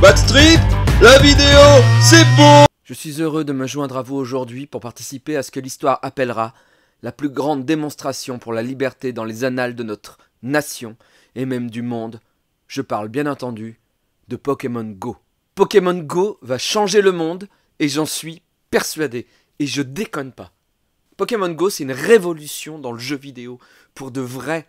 Backstreet, la vidéo, c'est beau Je suis heureux de me joindre à vous aujourd'hui pour participer à ce que l'histoire appellera la plus grande démonstration pour la liberté dans les annales de notre nation et même du monde. Je parle bien entendu de Pokémon Go. Pokémon Go va changer le monde et j'en suis persuadé et je déconne pas. Pokémon Go, c'est une révolution dans le jeu vidéo pour de vrais,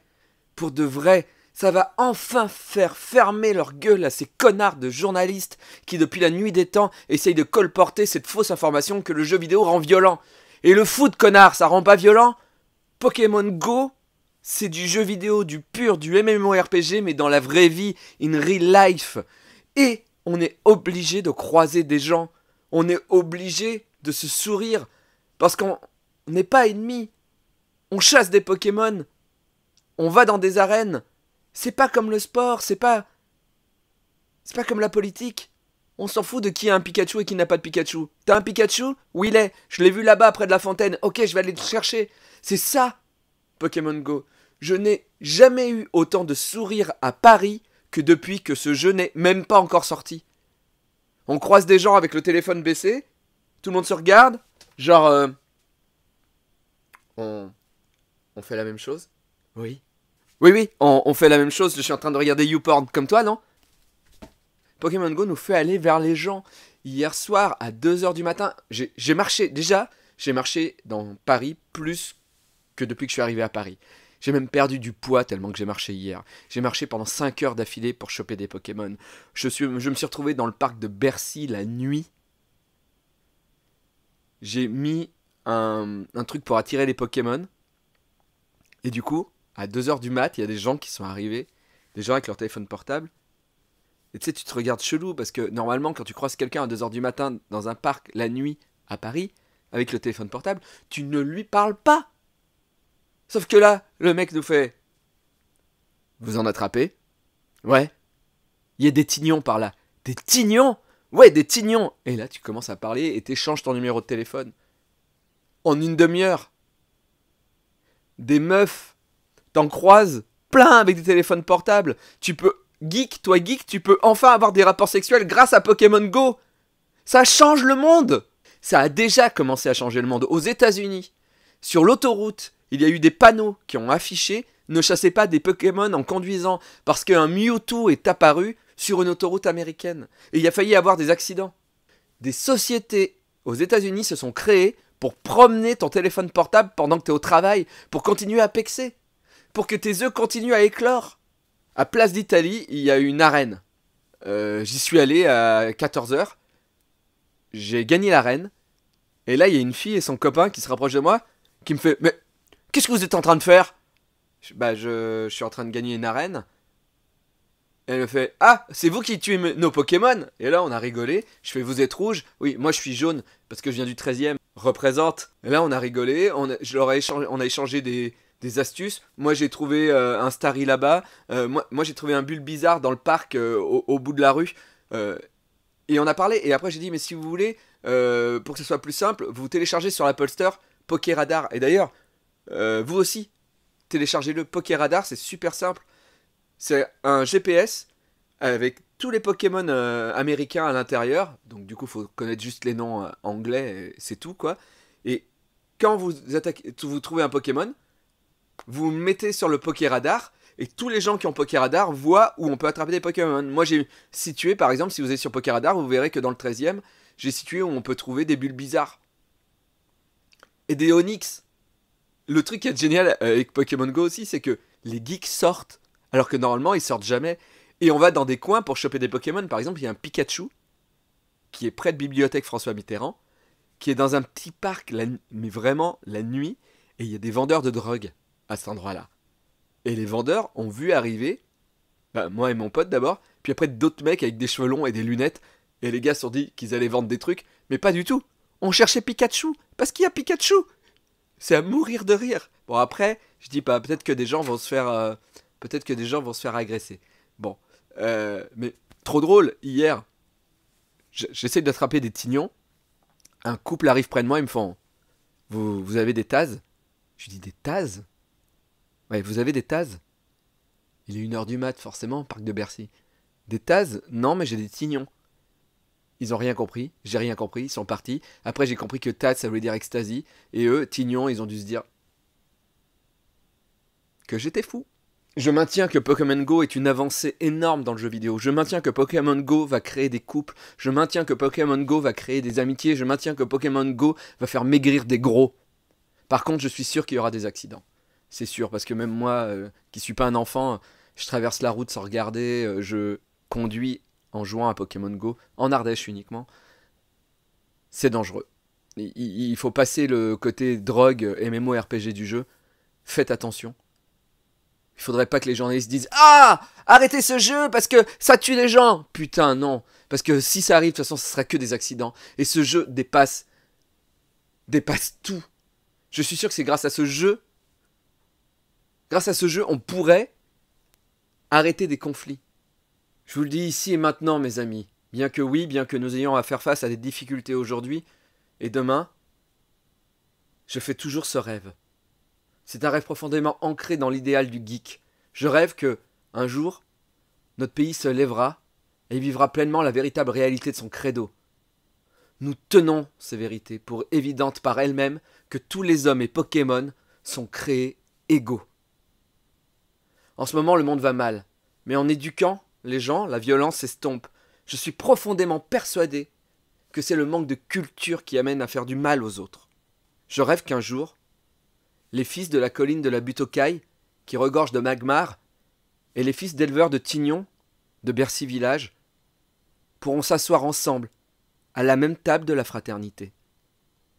pour de vrais... Ça va enfin faire fermer leur gueule à ces connards de journalistes qui depuis la nuit des temps essayent de colporter cette fausse information que le jeu vidéo rend violent. Et le foot, connard, ça rend pas violent Pokémon Go, c'est du jeu vidéo, du pur, du MMORPG, mais dans la vraie vie, in real life. Et on est obligé de croiser des gens. On est obligé de se sourire. Parce qu'on n'est pas ennemi. On chasse des Pokémon. On va dans des arènes. C'est pas comme le sport, c'est pas. C'est pas comme la politique. On s'en fout de qui a un Pikachu et qui n'a pas de Pikachu. T'as un Pikachu oui il est Je l'ai vu là-bas près de la fontaine. Ok, je vais aller le chercher. C'est ça, Pokémon Go. Je n'ai jamais eu autant de sourires à Paris que depuis que ce jeu n'est même pas encore sorti. On croise des gens avec le téléphone baissé, tout le monde se regarde, genre... Euh, on... on fait la même chose Oui. Oui, oui, on, fait la même chose. Je suis en train de regarder YouPorn comme toi, non Pokémon Go nous fait aller vers les gens. Hier soir, à 2h du matin, j'ai marché. Déjà, j'ai marché dans Paris plus que depuis que je suis arrivé à Paris. J'ai même perdu du poids tellement que j'ai marché hier. J'ai marché pendant 5 heures d'affilée pour choper des Pokémon. Je, suis, je me suis retrouvé dans le parc de Bercy la nuit. J'ai mis un truc pour attirer les Pokémon. Et du coup, à 2h du mat, il y a des gens qui sont arrivés, des gens avec leur téléphone portable. Et tu sais, tu te regardes chelou parce que normalement, quand tu croises quelqu'un à 2h du matin dans un parc la nuit à Paris, avec le téléphone portable, tu ne lui parles pas. Sauf que là, le mec nous fait Vous en attrapez Ouais. Il y a des tignons par là. Des tignons Ouais, des tignons Et là, tu commences à parler et t'échanges ton numéro de téléphone. En une demi-heure. Des meufs t'en croises plein avec des téléphones portables. Tu peux, geek, toi geek, tu peux enfin avoir des rapports sexuels grâce à Pokémon Go. Ça change le monde. Ça a déjà commencé à changer le monde. Aux États-Unis, sur l'autoroute, il y a eu des panneaux qui ont affiché ne chassez pas des Pokémon en conduisant parce qu'un Mewtwo est apparu sur une autoroute américaine et il a failli avoir des accidents. Des sociétés aux États-Unis se sont créées pour promener ton téléphone portable pendant que tu es au travail, pour continuer à pexer pour que tes œufs continuent à éclore. À Place d'Italie, il y a une arène. Euh, j'y suis allé à 14h. J'ai gagné l'arène. Et là, il y a une fille et son copain qui se rapprochent de moi, qui me fait Mais qu'est-ce que vous êtes en train de faire Bah, je, suis en train de gagner une arène. elle me fait Ah, c'est vous qui tuez nos Pokémon Et là, on a rigolé. Je fais Vous êtes rouge Oui, moi je suis jaune parce que je viens du 13ème. Représente. Et là, on a rigolé. je leur on a échangé des, des astuces. Moi, j'ai trouvé euh, un starry là-bas. Euh, moi, j'ai trouvé un bulle bizarre dans le parc euh, au, bout de la rue. et on a parlé. Et après, j'ai dit, mais si vous voulez, pour que ce soit plus simple, vous téléchargez sur l'Apple Store Radar. Et d'ailleurs, vous aussi, téléchargez-le. Radar. c'est super simple. C'est un GPS avec tous les Pokémon américains à l'intérieur. Donc, du coup, il faut connaître juste les noms anglais. C'est tout, quoi. Et quand vous, vous trouvez un Pokémon, vous mettez sur le Radar et tous les gens qui ont Radar voient où on peut attraper des Pokémon. Moi j'ai situé par exemple, si vous êtes sur Radar, vous verrez que dans le 13 e j'ai situé où on peut trouver des bulles bizarres. Et des Onyx. Le truc qui est génial euh, avec Pokémon Go aussi, c'est que les geeks sortent, alors que normalement ils sortent jamais. Et on va dans des coins pour choper des Pokémon. Par exemple, il y a un Pikachu qui est près de Bibliothèque François Mitterrand, qui est dans un petit parc, mais vraiment la nuit, et il y a des vendeurs de drogue à cet endroit-là. Et les vendeurs ont vu arriver, bah, moi et mon pote d'abord, puis après d'autres mecs avec des cheveux longs et des lunettes, et les gars se sont dit qu'ils allaient vendre des trucs, mais pas du tout. On cherchait Pikachu, parce qu'il y a Pikachu. C'est à mourir de rire. Bon après, je dis pas, peut-être que des gens vont se faire, euh, peut-être que des gens vont se faire agresser. Bon, euh, mais trop drôle. Hier, j'essaie d'attraper des tignons. Un couple arrive près de moi, ils me font, vous, avez des tasses Je dis des tasses. Ouais, vous avez des tazes? Il est une heure du mat, forcément, parc de Bercy. Des tazes? Non, mais j'ai des Tignons. Ils ont rien compris, j'ai rien compris, ils sont partis. Après, j'ai compris que Taz, ça voulait dire ecstasy. Et eux, tignons, ils ont dû se dire que j'étais fou. Je maintiens que Pokémon Go est une avancée énorme dans le jeu vidéo. Je maintiens que Pokémon Go va créer des couples. Je maintiens que Pokémon Go va créer des amitiés. Je maintiens que Pokémon Go va faire maigrir des gros. Par contre, je suis sûr qu'il y aura des accidents c'est sûr, parce que même moi, euh, qui suis pas un enfant, je traverse la route sans regarder, euh, je conduis en jouant à Pokémon Go, en Ardèche uniquement. C'est dangereux. Il, faut passer le côté drogue RPG du jeu. Faites attention. Il faudrait pas que les journalistes disent Ah Arrêtez ce jeu parce que ça tue les gens Putain, non Parce que si ça arrive, de toute façon, ce sera que des accidents. Et ce jeu dépasse. dépasse tout. Je suis sûr que c'est grâce à ce jeu Grâce à ce jeu, on pourrait arrêter des conflits. Je vous le dis ici et maintenant, mes amis. Bien que oui, bien que nous ayons à faire face à des difficultés aujourd'hui et demain, je fais toujours ce rêve. C'est un rêve profondément ancré dans l'idéal du geek. Je rêve que, un jour, notre pays se lèvera et vivra pleinement la véritable réalité de son credo. Nous tenons ces vérités pour évidentes par elles-mêmes que tous les hommes et Pokémon sont créés égaux. En ce moment, le monde va mal. Mais en éduquant les gens, la violence s'estompe. Je suis profondément persuadé que c'est le manque de culture qui amène à faire du mal aux autres. Je rêve qu'un jour, les fils de la colline de la butte qui regorge de magmar, et les fils d'éleveurs de Tignon, de Bercy Village, pourront s'asseoir ensemble, à la même table de la fraternité.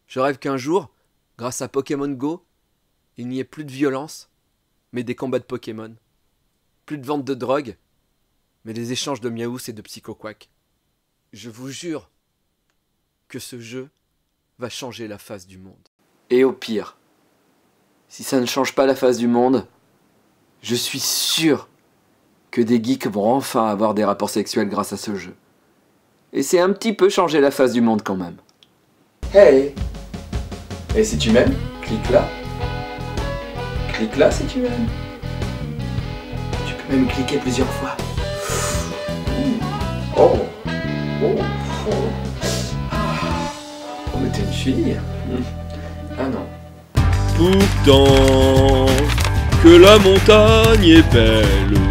Je rêve qu'un jour, grâce à Pokémon Go, il n'y ait plus de violence, mais des combats de Pokémon plus de vente de drogue, mais des échanges de miaous et de quack, Je vous jure que ce jeu va changer la face du monde. Et au pire, si ça ne change pas la face du monde, je suis sûr que des geeks vont enfin avoir des rapports sexuels grâce à ce jeu. Et c'est un petit peu changer la face du monde quand même. Hey Et si tu m'aimes, clique là. Clique là si tu m'aimes même cliquer plusieurs fois. Oh Oh, oh. mais t'es une fille Ah non. Pourtant, que la montagne est belle